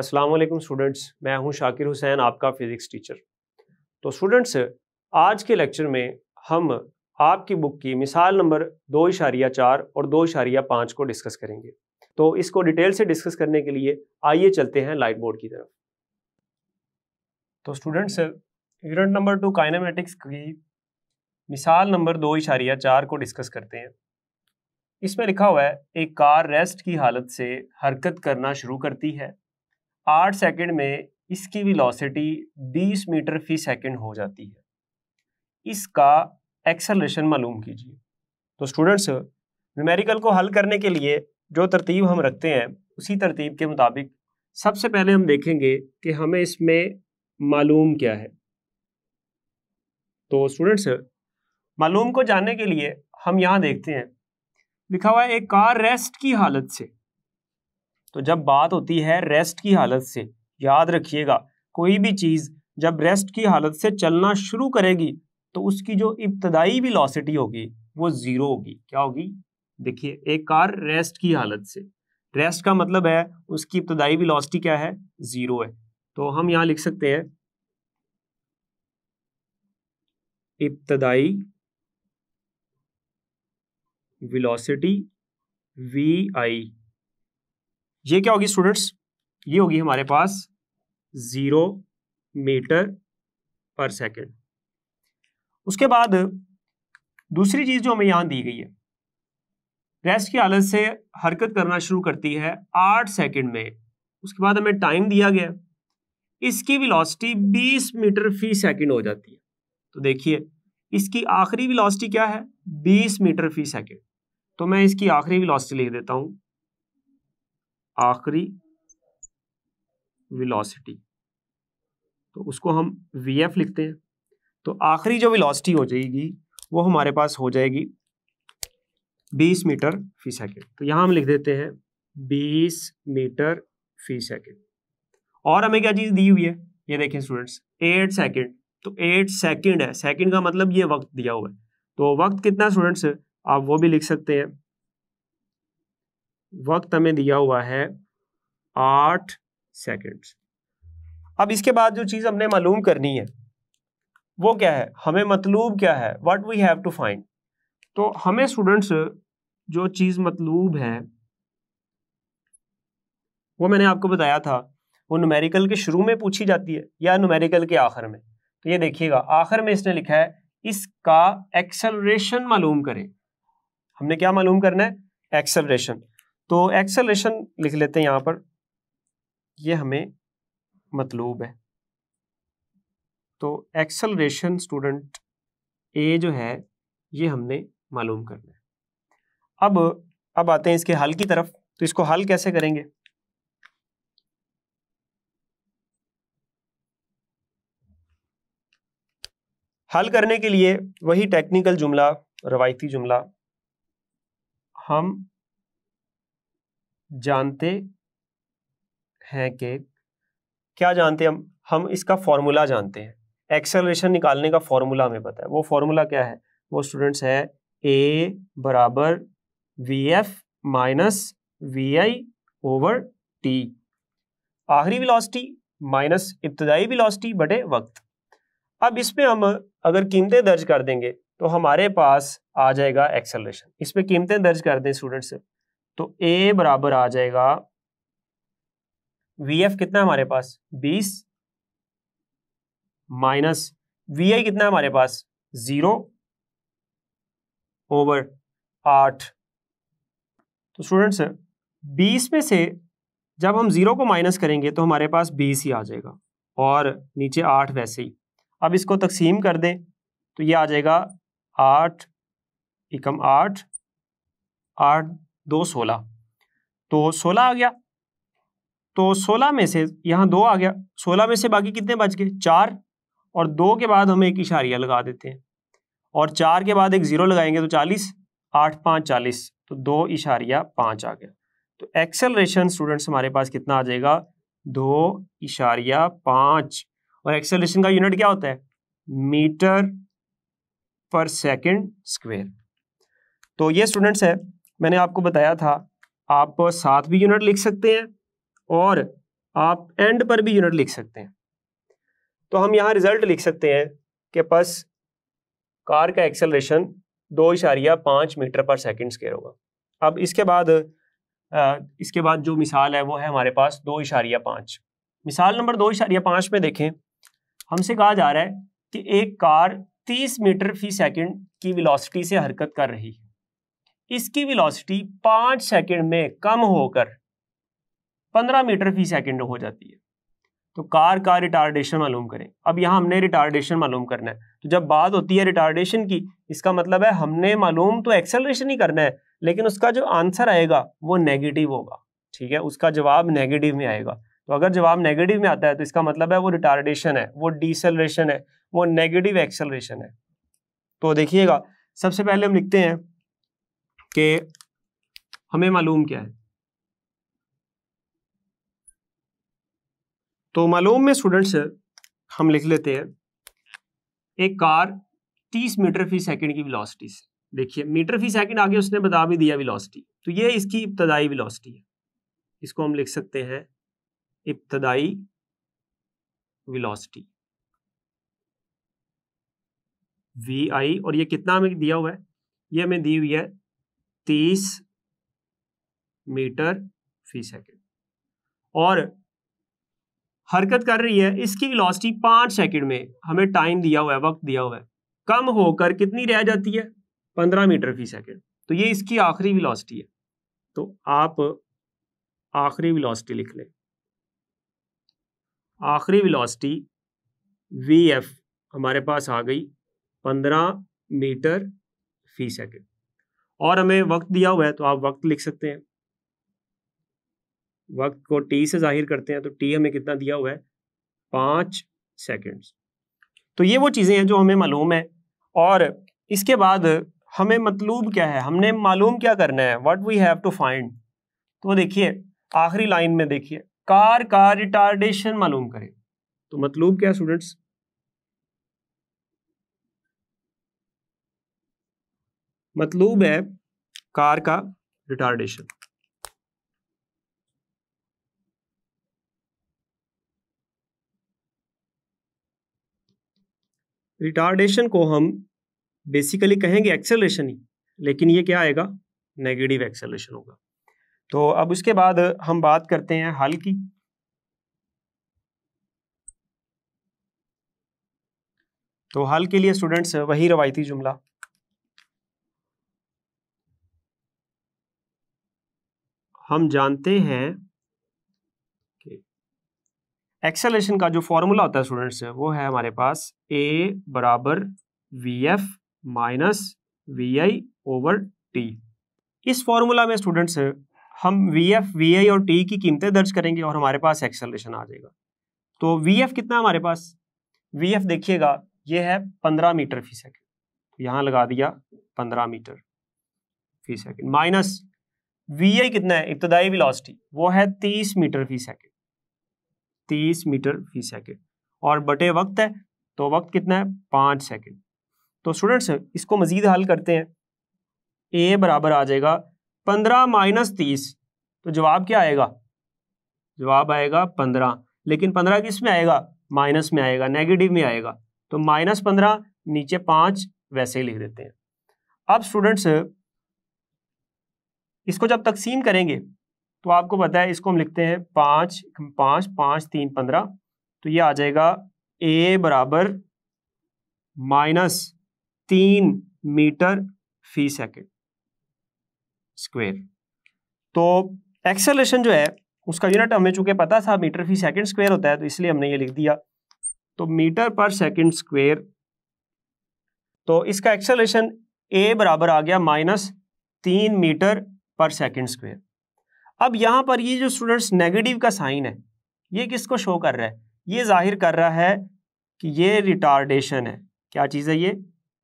अस्सलाम वालेकुम स्टूडेंट्स मैं हूं शाकिर हुसैन आपका फिज़िक्स टीचर तो स्टूडेंट्स आज के लेक्चर में हम आपकी बुक की मिसाल नंबर दो इशारिया चार और दो इशारिया पाँच को डिस्कस करेंगे तो इसको डिटेल से डिस्कस करने के लिए आइए चलते हैं लाइट बोर्ड की तरफ तो students unit number two kinematics की मिसाल नंबर दो इशारिया चार को डिस्कस करते हैं इसमें लिखा हुआ है एक कार रेस्ट की हालत से हरकत करना शुरू करती है आठ सेकेंड में इसकी विलोसिटी 20 मीटर फी सेकेंड हो जाती है इसका एक्सलेशन मालूम कीजिए तो स्टूडेंट्स न्यूमेरिकल को हल करने के लिए जो तरतीब हम रखते हैं उसी तरतीब के मुताबिक सबसे पहले हम देखेंगे कि हमें इसमें मालूम क्या है तो स्टूडेंट्स मालूम को जानने के लिए हम यहाँ देखते हैं लिखा हुआ है एक कार रेस्ट की हालत से तो जब बात होती है रेस्ट की हालत से याद रखिएगा कोई भी चीज़ जब रेस्ट की हालत से चलना शुरू करेगी तो उसकी जो इब्तदाई वेलोसिटी होगी वो ज़ीरो होगी क्या होगी देखिए एक कार रेस्ट की हालत से रेस्ट का मतलब है उसकी इब्तदाई विलोसिटी क्या है ज़ीरो है तो हम यहां लिख सकते हैं इब्तदाई वी आई ये क्या होगी स्टूडेंट्स ये होगी हमारे पास ज़ीरो मीटर पर सेकेंड उसके बाद दूसरी चीज़ जो हमें यहाँ दी गई है रेस्ट की हालत से हरकत करना शुरू करती है आठ सेकेंड में उसके बाद हमें टाइम दिया गया इसकी वेलोसिटी 20 मीटर फी सेकंड हो जाती है तो देखिए इसकी आखिरी वेलोसिटी क्या है 20 मीटर फी सेकंड तो मैं इसकी आखिरी वेलोसिटी लिख देता हूँ आखिरी विलोसिटी तो उसको हम वी एफ लिखते हैं तो आखिरी जो विलोसिटी हो जाएगी वो हमारे पास हो जाएगी 20 मीटर फी सेकेंड तो यहां हम लिख देते हैं 20 मीटर फी सेकेंड और हमें क्या चीज़ दी हुई है ये देखें स्टूडेंट्स 8 सेकेंड तो 8 सेकेंड है सेकेंड का मतलब ये वक्त दिया हुआ है तो वक्त कितना स्टूडेंट्स आप वो भी लिख सकते हैं वक्त हमें दिया हुआ है आठ सेकेंड्स अब इसके बाद जो चीज़ हमने मालूम करनी है वो क्या है हमें मतलूब क्या है what we have to find तो हमें स्टूडेंट्स जो चीज़ मतलूब है वो मैंने आपको बताया था वो नुमेरिकल के शुरू में पूछी जाती है या नुमेरिकल के आखिर में तो ये देखिएगा आखिर में इसने लिखा है इसका एक्सेलरेशन मालूम करें हमने क्या मालूम करना है एक्सेलरेशन तो एक्सेलेशन लिख लेते हैं यहाँ पर ये हमें मतलूब है तो एक्सेलरेशन स्टूडेंट ए जो है ये हमने मालूम करना है अब अब आते हैं इसके हल की तरफ तो इसको हल कैसे करेंगे हल करने के लिए वही टेक्निकल जुमला रवायती जुमला हम जानते हैं कि क्या जानते हैं हम हम इसका फॉर्मूला जानते हैं एक्सेलरेशन निकालने का फॉर्मूला हमें पता है वो फॉर्मूला क्या है वो स्टूडेंट्स है ए बराबर V F minus V I over T आखिरी विलासिटी माइनस इब्तदाई विलासिटी बटे वक्त अब इसमें हम अगर कीमतें दर्ज कर देंगे तो हमारे पास आ जाएगा एक्सेलरेशन पर कीमतें दर्ज कर दें स्टूडेंट्स तो ए बराबर आ जाएगा वी एफ कितना हमारे पास बीस माइनस वी आई कितना हमारे पास जीरो ओवर आठ तो स्टूडेंट्स बीस में से जब हम जीरो को माइनस करेंगे तो हमारे पास बीस ही आ जाएगा और नीचे आठ वैसे ही अब इसको तकसीम कर दें तो ये आ जाएगा आठ एकम आठ आठ दो सोलह तो सोलह आ गया तो सोलह में से यहाँ दो आ गया सोलह में से बाकी कितने बच गए चार और दो के बाद हम एक इशारिया लगा देते हैं और चार के बाद एक ज़ीरो लगाएंगे तो चालीस आठ पाँच चालीस तो दो इशारिया पाँच आ गया तो एक्सेलरेशन स्टूडेंट्स हमारे पास कितना आ जाएगा दो इशारिया पाँच और एक्सेलरेशन का यूनिट क्या होता है मीटर पर सेकेंड स्क्वेयर तो ये स्टूडेंट्स है मैंने आपको बताया था आप साथ भी यूनिट लिख सकते हैं और आप एंड पर भी यूनिट लिख सकते हैं तो हम यहाँ रिजल्ट लिख सकते हैं कि बस कार का एक्सेलरेशन दो इशारिया पाँच मीटर पर सेकंड स्केयर होगा अब इसके बाद इसके बाद जो मिसाल है वो है हमारे पास दो इशारिया पाँच मिसाल नंबर दो इशारिया पाँच में देखें हमसे कहा जा रहा है कि एक कार 30 मीटर फी सेकंड की विलासिटी से हरकत कर रही है इसकी वेलोसिटी पांच सेकंड में कम होकर पंद्रह मीटर फी सेकंड हो जाती है तो कार का रिटार्डेशन मालूम करें अब यहां हमने रिटार्डेशन मालूम करना है तो जब बात होती है रिटार्डेशन की इसका मतलब है हमने मालूम तो एक्सेलरेशन ही करना है लेकिन उसका जो आंसर आएगा वो नेगेटिव होगा ठीक है उसका जवाब नेगेटिव में आएगा तो अगर जवाब नेगेटिव में आता है तो इसका मतलब है वो रिटार्डेशन है वो डिसलरेशन है वो नेगेटिव एक्सेलरेशन है तो देखिएगा सबसे पहले हम लिखते हैं कि हमें मालूम क्या है तो मालूम में स्टूडेंट हम लिख लेते हैं एक कार 30 मीटर फी सेकंड की वेलोसिटी से देखिए मीटर फी सेकंड आगे उसने बता भी दिया वेलोसिटी तो ये इसकी इब्तदाई वेलोसिटी है इसको हम लिख सकते हैं इब्तदाई वेलोसिटी वी आई और ये कितना हमें दिया हुआ है ये हमें दी हुई है तीस मीटर फी सेकेंड और हरकत कर रही है इसकी वेलोसिटी पांच सेकंड में हमें टाइम दिया हुआ है वक्त दिया हुआ है कम होकर कितनी रह जाती है पंद्रह मीटर फी सेकेंड तो ये इसकी आखिरी वेलोसिटी है तो आप आखिरी वेलोसिटी लिख लें आखिरी वेलोसिटी वी एफ हमारे पास आ गई पंद्रह मीटर फी सेकेंड और हमें वक्त दिया हुआ है तो आप वक्त लिख सकते हैं वक्त को टी से जाहिर करते हैं तो टी हमें कितना दिया हुआ है पाँच सेकेंड्स तो ये वो चीज़ें हैं जो हमें मालूम है और इसके बाद हमें मतलूब क्या है हमने मालूम क्या करना है what we have to find तो देखिए आखिरी लाइन में देखिए कार का रिटार्डेशन मालूम करें तो मतलूब क्या है स्टूडेंट्स मतलूब है हम्म। कार का रिटार्डेशन रिटार्डेशन को हम बेसिकली कहेंगे एक्सेलरेशन ही लेकिन ये क्या आएगा नेगेटिव एक्सेलरेशन होगा तो अब उसके बाद हम बात करते हैं हल की तो हल के लिए स्टूडेंट्स वही रवायती जुमला हम जानते हम्म। हैं एक्सेलेशन का जो फॉर्मूला होता है स्टूडेंट्स वो है हमारे पास ए बराबर V F minus V I over T इस फॉर्मूला में स्टूडेंट्स हम वी एफ वी आई और टी की कीमतें दर्ज करेंगे और हमारे पास एक्सेलेशन आ जाएगा तो वी एफ कितना हमारे पास वी एफ देखिएगा ये है पंद्रह मीटर फी सेकेंड तो यहाँ लगा दिया पंद्रह मीटर फी सेकेंड माइनस वी आई कितना है इब्तदाई विलासिटी वो है तीस मीटर फी सेकेंड तीस मीटर फी सेकेंड और बटे वक्त है तो वक्त कितना है पाँच सेकेंड तो स्टूडेंट्स इसको मज़ीद हल करते हैं ए बराबर आ जाएगा पंद्रह माइनस तीस तो जवाब क्या आएगा जवाब आएगा पंद्रह लेकिन पंद्रह किस में आएगा माइनस में आएगा नेगेटिव में आएगा तो माइनस पंद्रह नीचे पाँच वैसे ही लिख देते हैं अब स्टूडेंट्स इसको जब तकसीम करेंगे तो आपको पता है इसको हम लिखते हैं पाँच पाँच पाँच तीन पंद्रह तो ये आ जाएगा ए बराबर माइनस तीन मीटर फी सेकेंड स्क्वेयर तो एक्सेलेशन जो है उसका यूनिट हमें चूंकि पता था मीटर फी सेकेंड स्क्वेयर होता है तो इसलिए हमने ये लिख दिया तो मीटर पर सेकेंड स्क्वेयर तो इसका एक्सेलेशन ए बराबर आ गया माइनस तीन मीटर पर सेकेंड स्क्वेयर अब यहां पर ये जो स्टूडेंट्स नेगेटिव का साइन है ये किसको शो कर रहा है ये जाहिर कर रहा है कि ये रिटार्डेशन है क्या चीज़ है ये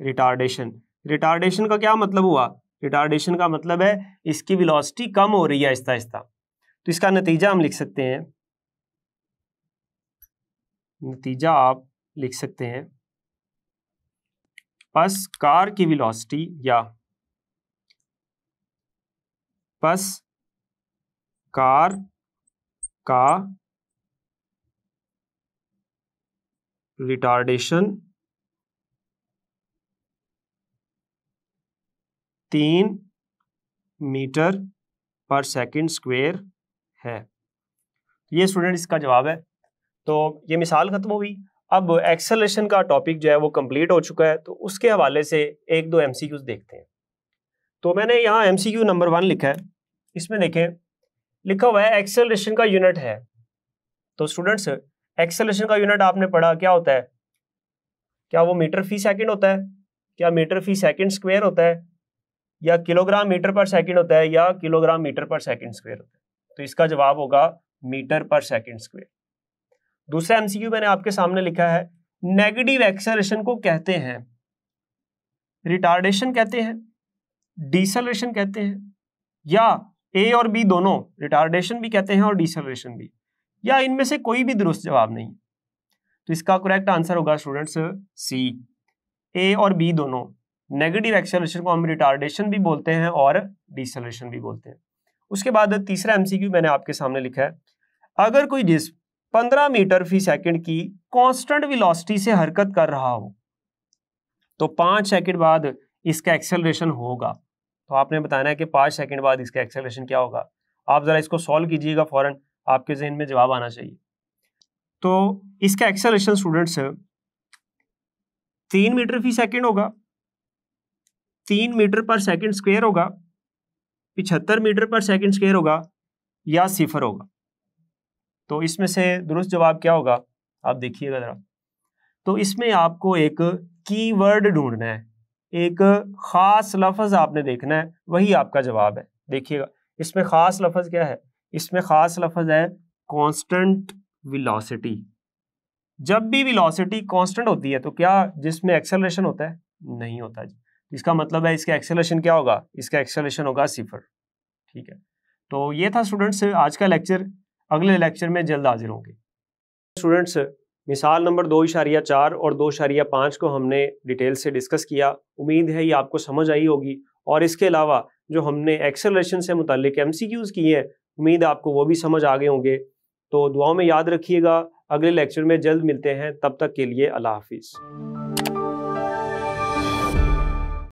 रिटार्डेशन रिटार्डेशन का क्या मतलब हुआ रिटार्डेशन का मतलब है इसकी वेलोसिटी कम हो रही है आहिस्ता आहिस्ता तो इसका नतीजा हम लिख सकते हैं नतीजा आप लिख सकते हैं बस कार की वेलोसिटी या पस कार का रिटार्डेशन तीन मीटर पर सेकंड स्क्वायर है ये स्टूडेंट इसका जवाब है तो ये मिसाल ख़त्म हुई अब एक्सेलेशन का टॉपिक जो है वो कंप्लीट हो चुका है तो उसके हवाले से एक दो एमसीक्यूज देखते हैं तो मैंने यहाँ एम नंबर वन लिखा है इसमें देखें लिखा हुआ है एक्सेलरेशन का यूनिट है तो स्टूडेंट्स एक्सेलरेशन का यूनिट आपने पढ़ा क्या होता है क्या वो मीटर फी सेकंड होता है क्या मीटर फी सेकंड स्क्वायर होता है या किलोग्राम मीटर पर सेकंड होता है या kilogram metre per second square होता है तो इसका जवाब होगा मीटर पर सेकंड स्क्वायर दूसरा एमसीक्यू मैंने आपके सामने लिखा है नेगेटिव एक्सेलरेशन को कहते हैं रिटार्डेशन कहते हैं डिसलरेशन कहते हैं या ए और बी दोनों रिटार्डेशन भी कहते हैं और डिसलरेशन भी या इनमें से कोई भी दुरुस्त जवाब नहीं तो इसका करेक्ट आंसर होगा स्टूडेंट्स सी ए और बी दोनों नेगेटिव एक्सेलरेशन को हम रिटार्डेशन भी बोलते हैं और डिसलरेशन भी बोलते हैं उसके बाद तीसरा एमसीक्यू मैंने आपके सामने लिखा है अगर कोई जिस 15 मीटर फी सेकंड की कांस्टेंट वेलोसिटी से हरकत कर रहा हो तो पांच सेकंड बाद इसका एक्सेलरेशन होगा तो आपने बताना है कि पाँच सेकंड बाद इसका एक्सेलेशन क्या होगा आप ज़रा इसको सॉल्व कीजिएगा फ़ौरन आपके जहन में जवाब आना चाहिए तो इसका एक्सेलेशन स्टूडेंट्स तीन मीटर फी सेकेंड होगा तीन मीटर पर सेकेंड स्क्वेयर होगा पिछहत्तर मीटर पर सेकेंड स्क्वेयर होगा या सिफर होगा तो इसमें से दुरुस्त जवाब क्या होगा आप देखिएगा ज़रा तो इसमें आपको एक कीवर्ड ढूंढना है एक ख़ास लफज आपने देखना है वही आपका जवाब है देखिएगा इसमें ख़ास लफज क्या है इसमें ख़ास लफज है कॉन्स्टेंट विलोसिटी जब भी विलोसिटी कॉन्स्टेंट होती है तो क्या जिसमें एक्सेलरेशन होता है नहीं होता जी इसका मतलब है इसका एक्सेलेशन क्या होगा इसका एक्सेलेशन होगा सिफर ठीक है तो ये था स्टूडेंट्स आज का लेक्चर अगले लेक्चर में जल्द हाजिर होंगे स्टूडेंट्स मिसाल नंबर दो इशारिया चार और दो इशारिया पाँच को हमने डिटेल से डिस्कस किया उम्मीद है ये आपको समझ आई होगी और इसके अलावा जो हमने एक्सेलरेशन से मुतलिक एम सी क्यूज़ किए हैं उम्मीद आपको वो भी समझ आ गए होंगे तो दुआओं में याद रखिएगा अगले लेक्चर में जल्द मिलते हैं तब तक के लिए अल्लाह हाफिज़